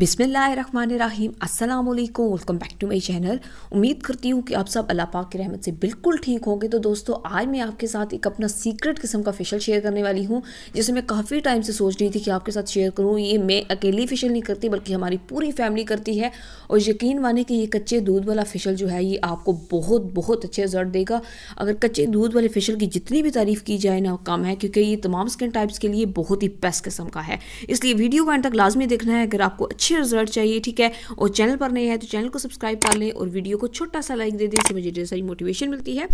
बिसमीम अस्सलाम वालेकुम welcome back to my channel उम्मीद करती हूँ कि आप सब अल्लाह पाक की रहमत से बिल्कुल ठीक होंगे तो दोस्तों आज मैं आपके साथ एक अपना सीक्रेट किस्म का फेशियल शेयर करने वाली हूँ जिसे मैं काफ़ी टाइम से सोच रही थी कि आपके साथ शेयर करूँ ये मैं अकेली फेशियल नहीं करती बल्कि हमारी पूरी फैमिली करती है और यकीन माने कि ये कच्चे दूध वाला फेशियल जो है ये आपको बहुत बहुत अच्छे रिजल्ट देगा अगर कच्चे दूध वाले फेशियल की जितनी भी तारीफ़ की जाए ना कम है क्योंकि ये तमाम स्किन टाइप्स के लिए बहुत ही बेस्ट किस्म का है इसलिए वीडियो को एंड तक लाजमी देखना है अगर आपको अच्छे रिजल्ट चाहिए ठीक है और चैनल पर नए हैं तो चैनल को सब्सक्राइब कर लें और वीडियो को छोटा सा लाइक दे दें इससे मुझे ढेर सारी मोटिवेशन मिलती है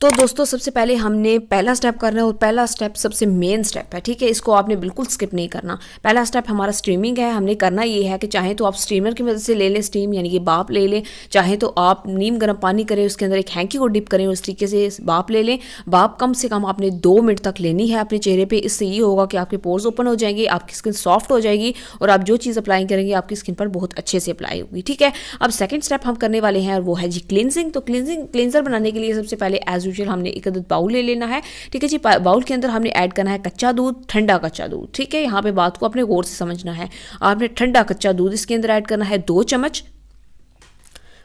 तो दोस्तों सबसे पहले हमने पहला स्टेप करना है और पहला स्टेप सबसे मेन स्टेप है ठीक है इसको आपने बिल्कुल स्किप नहीं करना पहला स्टेप हमारा स्ट्रीमिंग है हमने करना ये है कि चाहे तो आप स्ट्रीमर की मदद से ले लें स्टीम यानी कि बाप ले लें चाहे तो आप नीम गर्म पानी करें उसके अंदर एक हैंकी को डिप करें उस तरीके से बाप ले लें बाप कम से कम आपने दो मिनट तक लेनी है अपने चेहरे पर इससे ये होगा कि आपके पोर्स ओपन हो जाएंगे आपकी स्किन सॉफ्ट हो जाएगी और आप जो चीज़ अप्लाई करेंगे आपकी स्किन पर बहुत अच्छे से अप्लाई होगी ठीक है अब सेकेंड स्टेप हम करने वाले हैं और वो है जी क्लिनजिंग तो क्लिनजिंग क्लिनजर बनाने के लिए सबसे पहले एज यूजल हमने एक अदद बाउल ले लेना है ठीक है जी बाउल के अंदर हमने ऐड करना है कच्चा दूध ठंडा कच्चा दूध ठीक है यहाँ पे बात को अपने गौर से समझना है आपने ठंडा कच्चा दूध इसके अंदर ऐड करना है दो चम्मच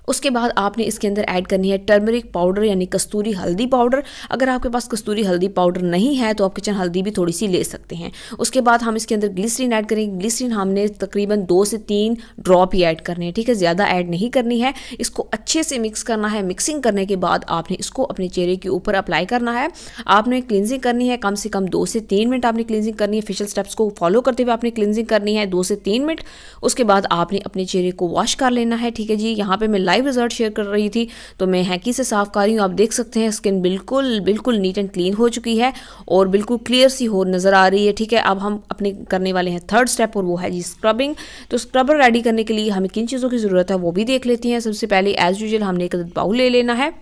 उसके बाद आपने इसके अंदर ऐड करनी है टर्मरिक पाउडर यानी कस्तूरी हल्दी पाउडर अगर आपके पास कस्तूरी हल्दी पाउडर नहीं है तो आप किचन हल्दी भी थोड़ी सी ले सकते हैं उसके बाद हम इसके अंदर ग्लिसरीन ऐड करेंगे ग्लिसरीन हमने तकरीबन दो से तीन ड्रॉप ही ऐड करने हैं ठीक है ज़्यादा ऐड नहीं करनी है इसको अच्छे से मिक्स करना है मिक्सिंग करने के बाद आपने इसको अपने चेहरे के ऊपर अप्लाई करना है आपने क्लिनजिंग करनी है कम से कम दो से तीन मिनट आपने क्लिनजिंग करनी है फेशियल स्टेप्स को फॉलो करते हुए आपने क्लिनजिंग करनी है दो से तीन मिनट उसके बाद आपने अपने चेहरे को वॉश कर लेना है ठीक है जी यहाँ पर मैं लाइव रिजल्ट शेयर कर रही थी तो मैं हैकी से साफ कर रही हूँ आप देख सकते हैं स्किन बिल्कुल बिल्कुल नीट एंड क्लीन हो चुकी है और बिल्कुल क्लियर सी हो नज़र आ रही है ठीक है अब हम अपने करने वाले हैं थर्ड स्टेप और वो है जी स्क्रबिंग तो स्क्रबर रेडी करने के लिए हमें किन चीज़ों की ज़रूरत है वो भी देख लेती हैं सबसे पहले एज़ यूजल हमने एक बाउल ले लेना है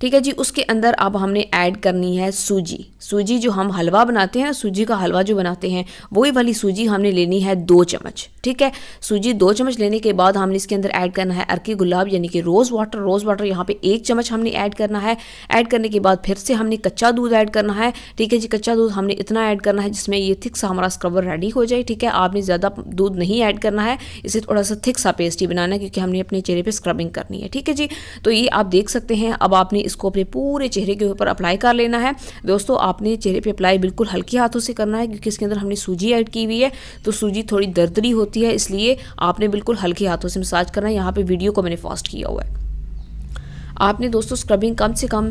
ठीक है जी उसके अंदर अब हमने ऐड करनी है सूजी सूजी जो हम हलवा बनाते हैं सूजी का हलवा जो बनाते हैं वही वाली सूजी हमने लेनी है दो चम्मच ठीक है सूजी दो चम्मच लेने के बाद हमने इसके अंदर ऐड करना है अर्की गुलाब यानी कि रोज़ वाटर रोज़ वाटर यहाँ पे एक चम्मच हमने ऐड करना है ऐड करने के बाद फिर से हमने कच्चा दूध ऐड करना है ठीक है जी कच्चा दूध हमने इतना ऐड करना है जिसमें ये थिक सा हमारा स्क्रबर रेडी हो जाए ठीक है आपने ज़्यादा दूध नहीं ऐड करना है इसे थोड़ा सा थिक सा पेस्ट ही बनाना है क्योंकि हमने अपने चेहरे पर स्क्रबिंग करनी है ठीक है जी तो ये आप देख सकते हैं अब आपने इसको अपने पूरे चेहरे के ऊपर अप्लाई कर लेना है दोस्तों आपने चेहरे पर अप्लाई बिल्कुल हल्के हाथों से करना है क्योंकि इसके अंदर हमने सूजी ऐड की हुई है तो सूजी थोड़ी दर्दरी होती है इसलिए आपने बिल्कुल हल्के हाथों से मसाज करना है यहाँ पर वीडियो को मैंने फास्ट किया हुआ है आपने दोस्तों स्क्रबिंग कम से कम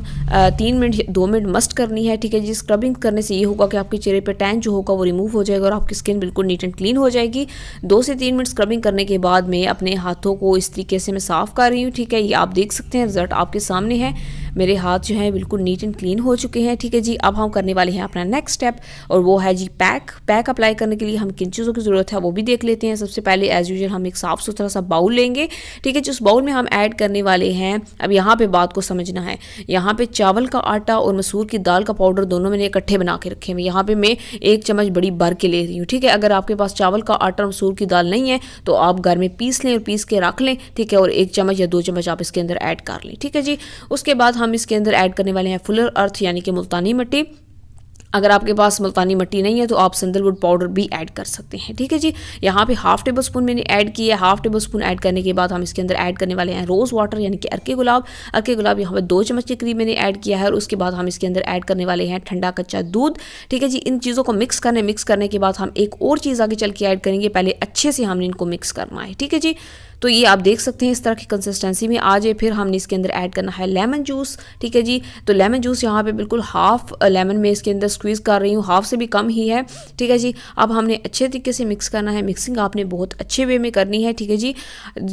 तीन मिनट दो मिनट मस्ट करनी है ठीक है जी स्क्रबिंग करने से ये होगा कि आपके चेहरे पर टैन जो होगा वो रिमूव हो जाएगा और आपकी स्किन बिल्कुल नीट एंड क्लीन हो जाएगी दो से तीन मिनट स्क्रबिंग करने के बाद मैं अपने हाथों को इस तरीके से मैं साफ़ कर रही हूँ ठीक है ये आप देख सकते हैं रिजल्ट आपके सामने है मेरे हाथ जो है बिल्कुल नीट एंड क्लीन हो चुके हैं ठीक है जी अब हम करने वाले हैं अपना नेक्स्ट स्टेप और वो है जी पैक पैक अप्लाई करने के लिए हम किन चीज़ों की ज़रूरत है वो भी देख लेते हैं सबसे पहले एज यूजल हम एक साफ़ सुथरा सा बाउल लेंगे ठीक है जिस बाउल में हम ऐड करने वाले हैं अब यहाँ पर बात को समझना है यहाँ पर चावल का आटा और मसूर की दाल का पाउडर दोनों मैंने इकट्ठे बना के रखे हुए यहाँ पर मैं एक चम्मच बड़ी भर के ले रही हूँ ठीक है अगर आपके पास चावल का आटा और मसूर की दाल नहीं है तो आप घर में पीस लें और पीस के रख लें ठीक है और एक चम्मच या दो चम्मच आप इसके अंदर ऐड कर लें ठीक है जी उसके बाद हम हम इसके अंदर ऐड करने वाले हैं फुलर अर्थ यानी कि मुल्तानी मट्टी अगर आपके पास मुल्तानी मट्टी नहीं है तो आप संदलवुड पाउडर भी ऐड कर सकते हैं ठीक है जी यहाँ पे हाफ टेबल स्पून मैंने ऐड किया है हाफ टेबल स्पून ऐड करने के बाद हम इसके अंदर ऐड करने वाले हैं रोज़ वाटर यानी कि अरके गुलाब अरके गुलाब यहाँ पर दो चम्मच के करीब मैंने ऐड किया है और उसके बाद हम इसके अंदर ऐड करने वाले हैं ठंडा कच्चा दूध ठीक है जी इन चीज़ों को मिक्स करने मिक्स करने के बाद हम एक और चीज़ आगे चल के ऐड करेंगे पहले अच्छे से हमने इनको मिक्स करना है ठीक है जी तो ये आप देख सकते हैं इस तरह की कंसिस्टेंसी में आ जाए फिर हमने इसके अंदर ऐड करना है लेमन जूस ठीक है जी तो लेमन जूस यहाँ पे बिल्कुल हाफ लेमन में इसके अंदर स्क्वीज़ कर रही हूँ हाफ से भी कम ही है ठीक है जी अब हमने अच्छे तरीके से मिक्स करना है मिक्सिंग आपने बहुत अच्छे वे में करनी है ठीक है जी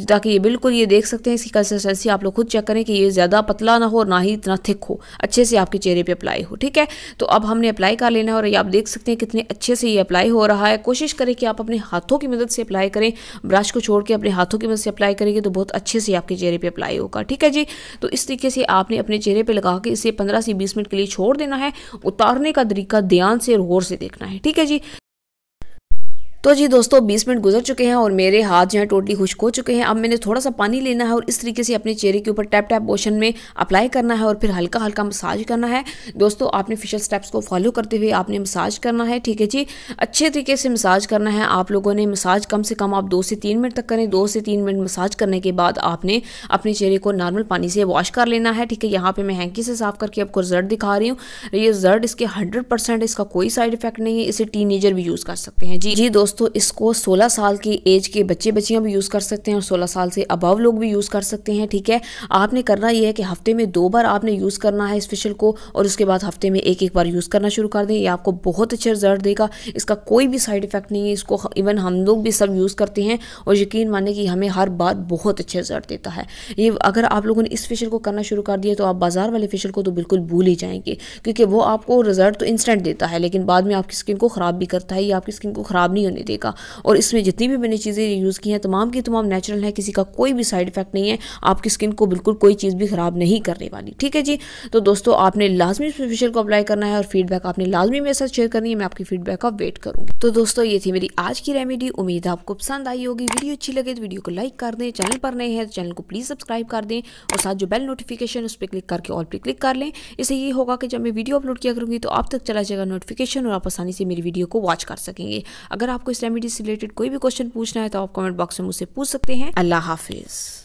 ताकि ये बिल्कुल ये देख सकते हैं इसकी कंसिस्टेंसी आप लोग खुद चेक करें कि ये ज़्यादा पतला ना हो और ना ही इतना थिक हो अच्छे से आपके चेहरे पर अप्लाई हो ठीक है तो अब हमने अप्लाई कर लेना है और ये आप देख सकते हैं कितने अच्छे से ये अप्लाई हो रहा है कोशिश करें कि आप अपने हाथों की मदद से अप्लाई करें ब्रश को छोड़ के अपने हाथों की मदद से अप्लाई करेंगे तो बहुत अच्छे से आपके चेहरे पर अप्लाई होगा ठीक है जी तो इस तरीके से आपने अपने चेहरे पर लगा के इसे पंद्रह से बीस मिनट के लिए छोड़ देना है उतारने का तरीका ध्यान से और गौर से देखना है ठीक है जी तो जी दोस्तों 20 मिनट गुजर चुके हैं और मेरे हाथ जो है टोटली खुश्क हो चुके हैं अब मैंने थोड़ा सा पानी लेना है और इस तरीके से अपने चेहरे के ऊपर टैप टैप मोशन में अप्लाई करना है और फिर हल्का हल्का मसाज करना है दोस्तों आपने फिशल स्टेप्स को फॉलो करते हुए आपने मसाज करना है ठीक है जी अच्छे तरीके से मसाज करना है आप लोगों ने मसाज कम से कम आप दो से तीन मिनट तक करें दो से तीन मिनट मसाज करने के बाद आपने अपने चेहरे को नॉर्मल पानी से वॉश कर लेना है ठीक है यहाँ पर मैं हैंकी से साफ करके आपको रिजल्ट दिखा रही हूँ ये रिजल्ट इसके हंड्रेड इसका कोई साइड इफेक्ट नहीं है इसे टीनेजर भी यूज़ कर सकते हैं जी जी दोस्तों दोस्तों इसको 16 साल की एज के बच्चे बच्चियाँ भी यूज़ कर सकते हैं और 16 साल से अबव लोग भी यूज़ कर सकते हैं ठीक है आपने करना यह है कि हफ्ते में दो बार आपने यूज़ करना है इस फेशियल को और उसके बाद हफ्ते में एक एक बार यूज़ करना शुरू कर दें ये आपको बहुत अच्छे रिजल्ट देगा इसका कोई भी साइड इफेक्ट नहीं है इसको इवन हम लोग भी सब यूज़ करते हैं और यकीन माने कि हमें हर बार बहुत अच्छे रिजल्ट देता है ये अगर आप लोगों ने इस फेशियल को करना शुरू कर दिया तो आप बाज़ार वाले फेशियल को तो बिल्कुल भूल ही जाएंगे क्योंकि वो आपको रिजल्ट तो इंस्टेंट देता है लेकिन बाद में आपकी स्किन को ख़राब भी करता है ये आपकी स्किन को ख़राब नहीं होने दिखाई देगा और इसमें जितनी भी मैंने चीज़ें यूज़ की हैं तमाम की तमाम नेचुरल है किसी का कोई भी साइड इफेक्ट नहीं है आपकी स्किन को बिल्कुल कोई चीज़ भी ख़राब नहीं करने वाली ठीक है जी तो दोस्तों आपने लाजमी फेशियल को अप्लाई करना है और फीडबैक आपने लाजमी मेरे साथ शेयर करनी है मैं आपकी फीडबैक का वेट करूँगी तो दोस्तों ये थी मेरी आज की रेमेडी उम्मीद आपको पसंद आई होगी वीडियो अच्छी लगे तो वीडियो को लाइक कर दें चैनल पर नए हैं तो चैनल को प्लीज़ सब्सक्राइब कर दें और साथ जो बेल नोटिफिकेशन उस पर क्लिक करके ऑल पर क्लिक कर लें इससे ये होगा कि जब मैं वीडियो अपलोड किया करूँगी तो आप तक चला जाएगा नोटिफिकेशन और आप आसानी से मेरी वीडियो को वॉच कर सकेंगे अगर आपको रेमिडी से रिलेटेड कोई भी क्वेश्चन पूछना है तो आप कमेंट बॉक्स में मुझसे पूछ सकते हैं अल्लाह हाफिज़